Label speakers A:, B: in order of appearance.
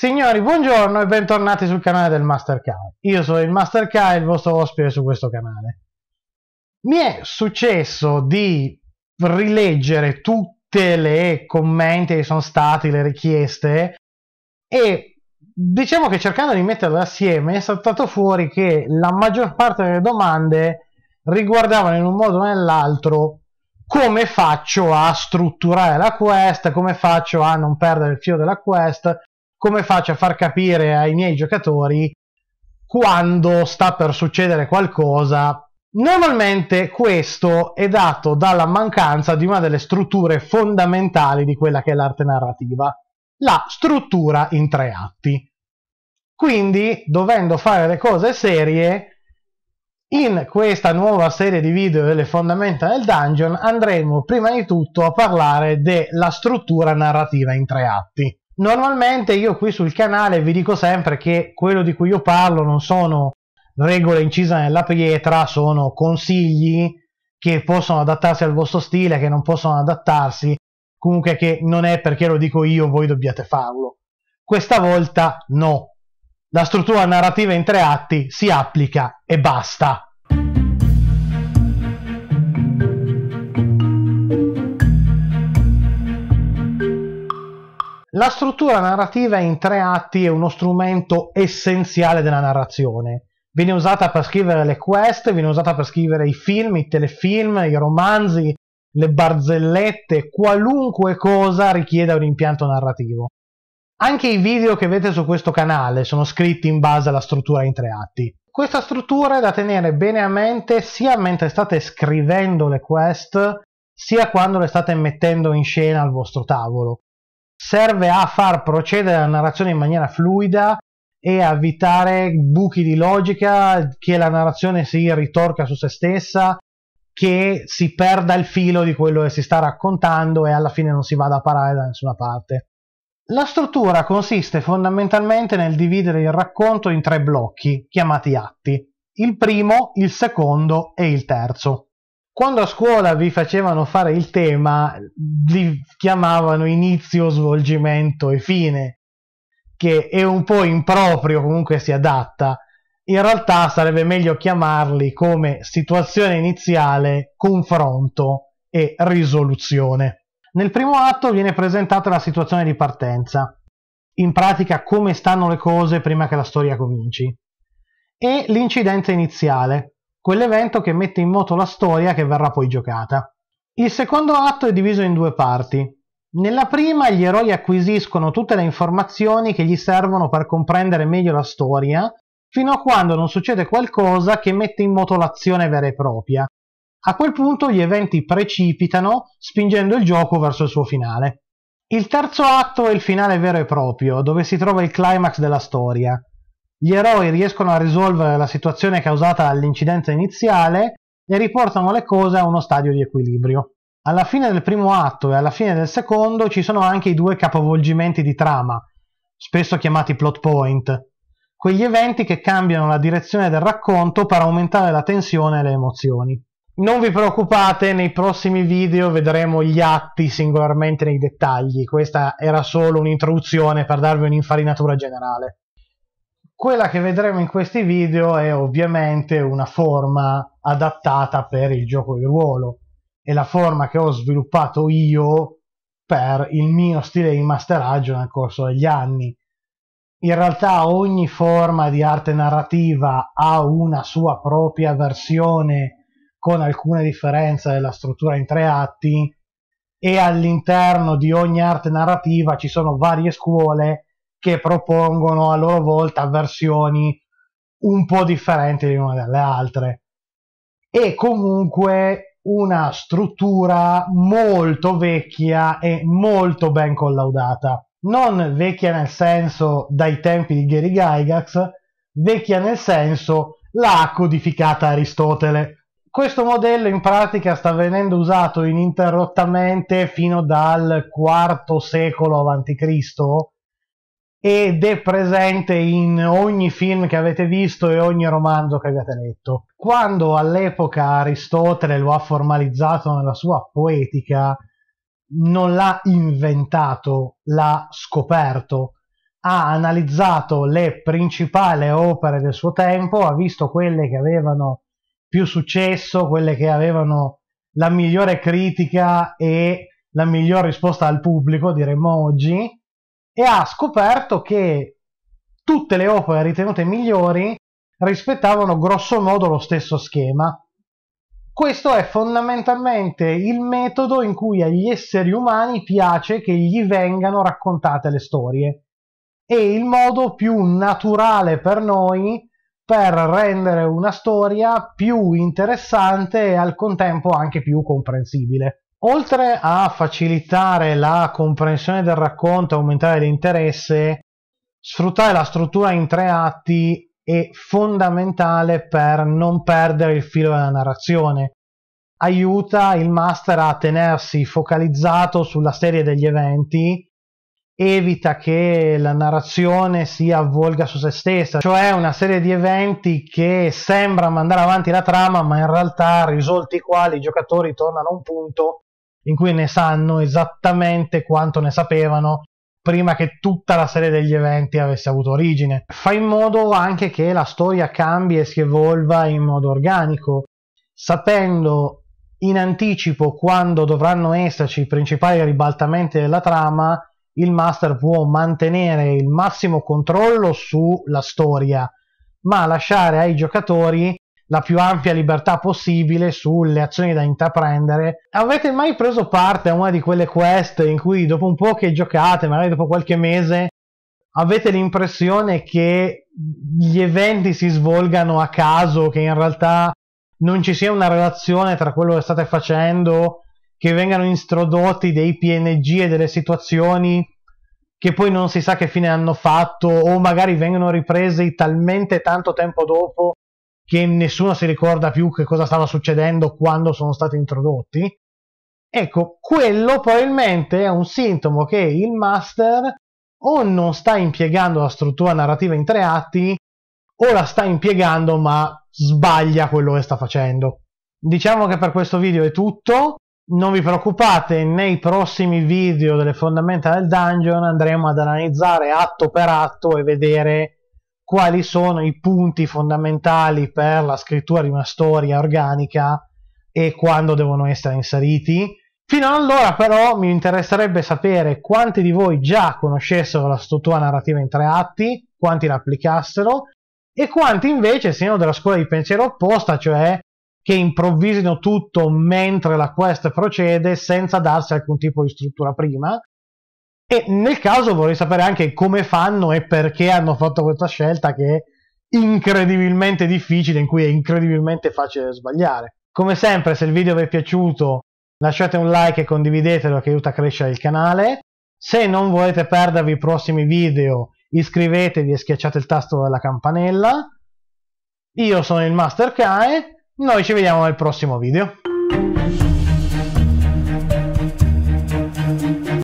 A: Signori, buongiorno e bentornati sul canale del Master Kai. Io sono il Master Kai, il vostro ospite su questo canale. Mi è successo di rileggere tutte le commenti che sono stati, le richieste, e diciamo che cercando di metterle assieme è saltato fuori che la maggior parte delle domande riguardavano in un modo o nell'altro come faccio a strutturare la quest, come faccio a non perdere il filo della quest come faccio a far capire ai miei giocatori quando sta per succedere qualcosa. Normalmente questo è dato dalla mancanza di una delle strutture fondamentali di quella che è l'arte narrativa, la struttura in tre atti. Quindi, dovendo fare le cose serie, in questa nuova serie di video delle fondamenta del dungeon andremo prima di tutto a parlare della struttura narrativa in tre atti. Normalmente io qui sul canale vi dico sempre che quello di cui io parlo non sono regole incise nella pietra, sono consigli che possono adattarsi al vostro stile, che non possono adattarsi, comunque che non è perché lo dico io, voi dobbiate farlo. Questa volta no. La struttura narrativa in tre atti si applica e basta. La struttura narrativa in tre atti è uno strumento essenziale della narrazione. Viene usata per scrivere le quest, viene usata per scrivere i film, i telefilm, i romanzi, le barzellette, qualunque cosa richieda un impianto narrativo. Anche i video che vedete su questo canale sono scritti in base alla struttura in tre atti. Questa struttura è da tenere bene a mente sia mentre state scrivendo le quest, sia quando le state mettendo in scena al vostro tavolo serve a far procedere la narrazione in maniera fluida e a evitare buchi di logica, che la narrazione si ritorca su se stessa, che si perda il filo di quello che si sta raccontando e alla fine non si vada a parare da nessuna parte. La struttura consiste fondamentalmente nel dividere il racconto in tre blocchi, chiamati atti. Il primo, il secondo e il terzo quando a scuola vi facevano fare il tema, li chiamavano inizio, svolgimento e fine, che è un po' improprio, comunque si adatta. In realtà sarebbe meglio chiamarli come situazione iniziale, confronto e risoluzione. Nel primo atto viene presentata la situazione di partenza, in pratica come stanno le cose prima che la storia cominci, e l'incidenza iniziale, quell'evento che mette in moto la storia che verrà poi giocata. Il secondo atto è diviso in due parti. Nella prima gli eroi acquisiscono tutte le informazioni che gli servono per comprendere meglio la storia, fino a quando non succede qualcosa che mette in moto l'azione vera e propria. A quel punto gli eventi precipitano, spingendo il gioco verso il suo finale. Il terzo atto è il finale vero e proprio, dove si trova il climax della storia. Gli eroi riescono a risolvere la situazione causata dall'incidente iniziale e riportano le cose a uno stadio di equilibrio. Alla fine del primo atto e alla fine del secondo ci sono anche i due capovolgimenti di trama, spesso chiamati plot point, quegli eventi che cambiano la direzione del racconto per aumentare la tensione e le emozioni. Non vi preoccupate, nei prossimi video vedremo gli atti singolarmente nei dettagli, questa era solo un'introduzione per darvi un'infarinatura generale. Quella che vedremo in questi video è ovviamente una forma adattata per il gioco di ruolo. È la forma che ho sviluppato io per il mio stile di masteraggio nel corso degli anni. In realtà ogni forma di arte narrativa ha una sua propria versione con alcune differenze della struttura in tre atti e all'interno di ogni arte narrativa ci sono varie scuole che propongono a loro volta versioni un po' differenti le l'una dalle altre e comunque una struttura molto vecchia e molto ben collaudata. Non vecchia nel senso dai tempi di Gary Gygax, vecchia nel senso l'ha codificata Aristotele. Questo modello in pratica sta venendo usato ininterrottamente fino dal IV secolo a.C., ed è presente in ogni film che avete visto e ogni romanzo che avete letto. Quando all'epoca Aristotele lo ha formalizzato nella sua poetica, non l'ha inventato, l'ha scoperto. Ha analizzato le principali opere del suo tempo, ha visto quelle che avevano più successo, quelle che avevano la migliore critica e la miglior risposta al pubblico, diremmo oggi, e ha scoperto che tutte le opere ritenute migliori rispettavano grosso modo lo stesso schema. Questo è fondamentalmente il metodo in cui agli esseri umani piace che gli vengano raccontate le storie. È il modo più naturale per noi per rendere una storia più interessante e al contempo anche più comprensibile. Oltre a facilitare la comprensione del racconto e aumentare l'interesse, sfruttare la struttura in tre atti è fondamentale per non perdere il filo della narrazione. Aiuta il master a tenersi focalizzato sulla serie degli eventi, evita che la narrazione si avvolga su se stessa, cioè una serie di eventi che sembra mandare avanti la trama, ma in realtà risolti i quali i giocatori tornano a un punto in cui ne sanno esattamente quanto ne sapevano prima che tutta la serie degli eventi avesse avuto origine. Fa in modo anche che la storia cambi e si evolva in modo organico, sapendo in anticipo quando dovranno esserci i principali ribaltamenti della trama, il master può mantenere il massimo controllo sulla storia, ma lasciare ai giocatori la più ampia libertà possibile sulle azioni da intraprendere. Avete mai preso parte a una di quelle quest in cui dopo un po' che giocate, magari dopo qualche mese, avete l'impressione che gli eventi si svolgano a caso, che in realtà non ci sia una relazione tra quello che state facendo, che vengano introdotti dei PNG e delle situazioni che poi non si sa che fine hanno fatto o magari vengono ripresi talmente tanto tempo dopo che nessuno si ricorda più che cosa stava succedendo quando sono stati introdotti. Ecco, quello probabilmente è un sintomo che il master o non sta impiegando la struttura narrativa in tre atti o la sta impiegando ma sbaglia quello che sta facendo. Diciamo che per questo video è tutto. Non vi preoccupate, nei prossimi video delle fondamenta del Dungeon andremo ad analizzare atto per atto e vedere quali sono i punti fondamentali per la scrittura di una storia organica e quando devono essere inseriti. Fino ad allora però mi interesserebbe sapere quanti di voi già conoscessero la struttura narrativa in tre atti, quanti la applicassero e quanti invece siano della scuola di pensiero opposta, cioè che improvvisino tutto mentre la quest procede senza darsi alcun tipo di struttura prima e nel caso vorrei sapere anche come fanno e perché hanno fatto questa scelta che è incredibilmente difficile, in cui è incredibilmente facile sbagliare. Come sempre, se il video vi è piaciuto, lasciate un like e condividetelo che aiuta a crescere il canale. Se non volete perdervi i prossimi video, iscrivetevi e schiacciate il tasto della campanella. Io sono il Master Kae, noi ci vediamo nel prossimo video.